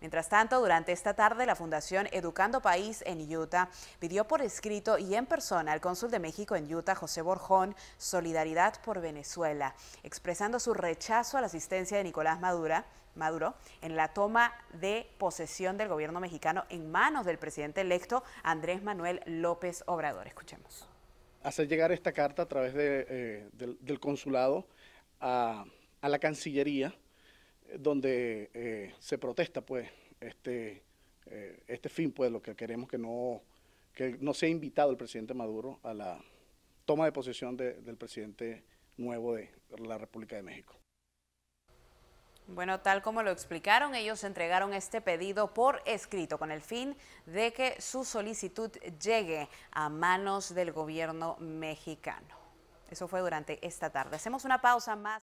Mientras tanto, durante esta tarde, la Fundación Educando País en Utah pidió por escrito y en persona al cónsul de México en Utah, José Borjón, solidaridad por Venezuela, expresando su rechazo a la asistencia de Nicolás Maduro, en la toma de posesión del gobierno mexicano en manos del presidente electo Andrés Manuel López Obrador. Escuchemos. Hacer llegar esta carta a través eh, del, consulado a la Cancillería donde eh, se protesta pues este, eh, este fin, pues lo que queremos que no, que no sea invitado el presidente Maduro a la toma de posesión del presidente nuevo de la República de México. Bueno, tal como lo explicaron, ellos entregaron este pedido por escrito con el fin de que su solicitud llegue a manos del gobierno mexicano. Eso fue durante esta tarde. Hacemos una pausa más.